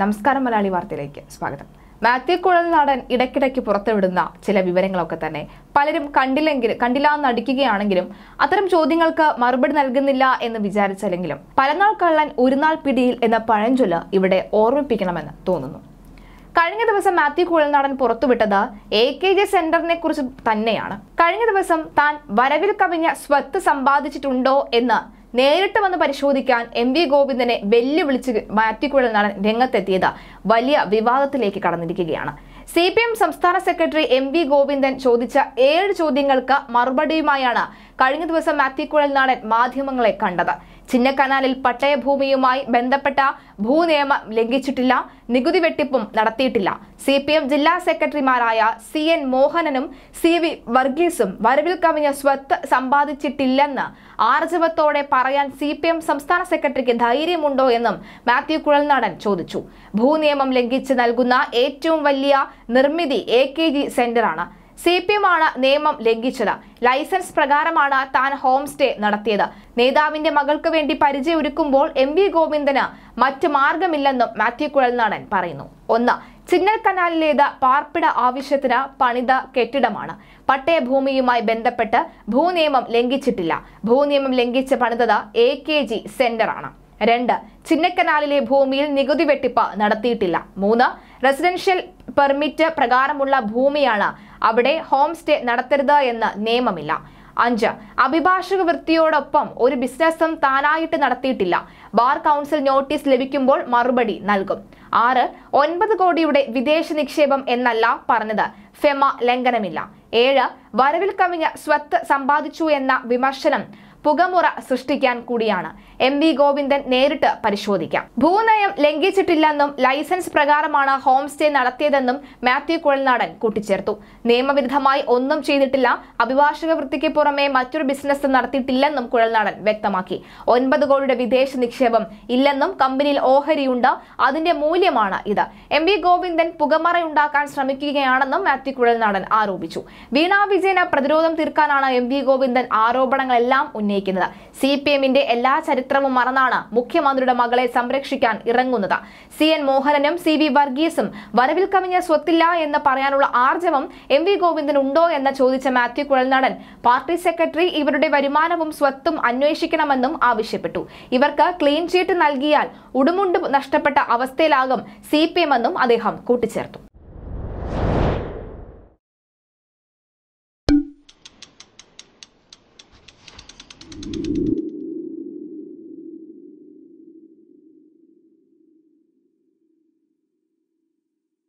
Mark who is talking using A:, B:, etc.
A: നമസ്കാരം മലയാളി വാർത്തയിലേക്ക് സ്വാഗതം മാത്യു കുഴൽ നടൻ ഇടയ്ക്കിടയ്ക്ക് പുറത്തുവിടുന്ന ചില വിവരങ്ങളൊക്കെ തന്നെ പലരും കണ്ടില്ലെങ്കിലും കണ്ടില്ല എന്ന് നടിക്കുകയാണെങ്കിലും അത്തരം ചോദ്യങ്ങൾക്ക് മറുപടി നൽകുന്നില്ല എന്ന് വിചാരിച്ചല്ലെങ്കിലും പലനാൾ കള്ളൻ ഒരുനാൾ പിടിയിൽ എന്ന പഴഞ്ചൊല്ല് ഇവിടെ ഓർമ്മിപ്പിക്കണമെന്ന് തോന്നുന്നു കഴിഞ്ഞ ദിവസം മാത്യു കുഴൽ നടൻ പുറത്തുവിട്ടത് എ കെ ജെ സെന്ററിനെ കുറിച്ച് തന്നെയാണ് കഴിഞ്ഞ ദിവസം താൻ വരവിൽ കവിഞ്ഞ സ്വത്ത് സമ്പാദിച്ചിട്ടുണ്ടോ എന്ന് നേരിട്ട് വന്ന് പരിശോധിക്കാൻ എം വി ഗോവിന്ദനെ വെല്ലുവിളിച്ച് മാറ്റിക്കുഴൽ നടൻ രംഗത്തെത്തിയത് വലിയ വിവാദത്തിലേക്ക് കടന്നിരിക്കുകയാണ് സി പി എം സംസ്ഥാന സെക്രട്ടറി എം വി ഗോവിന്ദൻ ചോദിച്ച ഏഴ് ചോദ്യങ്ങൾക്ക് മറുപടിയുമായാണ് കഴിഞ്ഞ ദിവസം മാത്യുക്കുഴൽ നാടൻ മാധ്യമങ്ങളെ കണ്ടത് ചിന്നക്കനാലിൽ പട്ടയഭൂമിയുമായി ബന്ധപ്പെട്ട ഭൂനിയമം ലംഘിച്ചിട്ടില്ല നികുതി വെട്ടിപ്പും നടത്തിയിട്ടില്ല സി പി എം ജില്ലാ സെക്രട്ടറിമാരായ സി എൻ മോഹനനും സി വി വർഗീസും വരവിൽ കവിഞ്ഞ സ്വത്ത് സമ്പാദിച്ചിട്ടില്ലെന്ന് ആർജവത്തോടെ പറയാൻ സി പി എം സംസ്ഥാന സെക്രട്ടറിക്ക് ധൈര്യമുണ്ടോ എന്നും മാത്യു കുഴൽനാടൻ ചോദിച്ചു ഭൂനിയമം ലംഘിച്ച് നൽകുന്ന ഏറ്റവും വലിയ നിർമ്മിതി എ കെ ജി സെന്ററാണ് സി പി എമ്മാണ് നിയമം ലംഘിച്ചത് ലൈസൻസ് പ്രകാരമാണ് താൻ ഹോം സ്റ്റേ നടത്തിയത് നേതാവിന്റെ മകൾക്ക് വേണ്ടി പരിചയം ഒരുക്കുമ്പോൾ എം വി ഗോവിന്ദന് മറ്റു മാർഗമില്ലെന്നും മാത്യു കുഴൽനാടൻ പറയുന്നു ഒന്ന് ചിന്നൽ കനാലിലേത് പാർപ്പിട ആവശ്യത്തിന് പണിത കെട്ടിടമാണ് പട്ടയഭൂമിയുമായി ബന്ധപ്പെട്ട് ഭൂനിയമം ലംഘിച്ചിട്ടില്ല ഭൂനിയമം ലംഘിച്ച് പണിതത് എ കെ ജി സെന്ററാണ് രണ്ട് ചിന്നക്കനാലിലെ ഭൂമിയിൽ നികുതി വെട്ടിപ്പ് നടത്തിയിട്ടില്ല മൂന്ന് റെസിഡൻഷ്യൽ പെർമിറ്റ് പ്രകാരമുള്ള ഭൂമിയാണ് അവിടെ ഹോം സ്റ്റേ നടത്തരുത് എന്ന് നിയമമില്ല അഞ്ച് അഭിഭാഷക വൃത്തിയോടൊപ്പം ഒരു ബിസിനസ്സും താനായിട്ട് നടത്തിയിട്ടില്ല ബാർ കൗൺസിൽ നോട്ടീസ് ലഭിക്കുമ്പോൾ മറുപടി നൽകും ആറ് ഒൻപത് കോടിയുടെ വിദേശ നിക്ഷേപം എന്നല്ല പറഞ്ഞത് ഫെമ ലംഘനമില്ല ഏഴ് വരവിൽ കവിഞ്ഞ സ്വത്ത് സമ്പാദിച്ചു എന്ന വിമർശനം പുകമുറ സൃഷ്ടിക്കാൻ കൂടിയാണ് എം വി ഗോവിന്ദൻ നേരിട്ട് പരിശോധിക്കാം ഭൂനയം ലംഘിച്ചിട്ടില്ലെന്നും ലൈസൻസ് പ്രകാരമാണ് ഹോം സ്റ്റേ നടത്തിയതെന്നും മാത്യു കുഴൽനാടൻ കൂട്ടിച്ചേർത്തു നിയമവിരുദ്ധമായി ഒന്നും ചെയ്തിട്ടില്ല അഭിഭാഷക വൃത്തിക്ക് പുറമെ മറ്റൊരു ബിസിനസ് നടത്തിയിട്ടില്ലെന്നും കുഴൽനാടൻ വ്യക്തമാക്കി ഒൻപത് കോടിയുടെ വിദേശ നിക്ഷേപം ഇല്ലെന്നും കമ്പനിയിൽ ഓഹരിയുണ്ട് അതിന്റെ മൂല്യമാണ് ഇത് എം വി ഗോവിന്ദൻ പുകമറയുണ്ടാക്കാൻ ശ്രമിക്കുകയാണെന്നും മാത്യു കുഴൽ നടൻ ആരോപിച്ചു വീണാ വിജയന പ്രതിരോധം തീർക്കാനാണ് എം വി ഗോവിന്ദൻ ആരോപണങ്ങളെല്ലാം ഉന്നയിക്കുന്നത് സി പി എമ്മിന്റെ എല്ലാ ചരിത്രവും മറന്നാണ് മുഖ്യമന്ത്രിയുടെ മകളെ സംരക്ഷിക്കാൻ ഇറങ്ങുന്നത് സി എൻ മോഹനനും സി വി വർഗീസും വരവിൽ കവിഞ്ഞ സ്വത്തില്ല എന്ന് പറയാനുള്ള ആർജവം എം വി ഗോവിന്ദൻ ഉണ്ടോ എന്ന് ചോദിച്ച മാത്യു കുഴൽ നടൻ പാർട്ടി സെക്രട്ടറി ഇവരുടെ വരുമാനവും സ്വത്തും അന്വേഷിക്കണമെന്നും ആവശ്യപ്പെട്ടു ഇവർക്ക് ക്ലീൻ ചീറ്റ് നൽകിയാൽ ഉടുമുണ്ട് നഷ്ടപ്പെട്ട അവസ്ഥയിലാകും സി പി എം എന്നും അദ്ദേഹം കൂട്ടിച്ചേർത്തു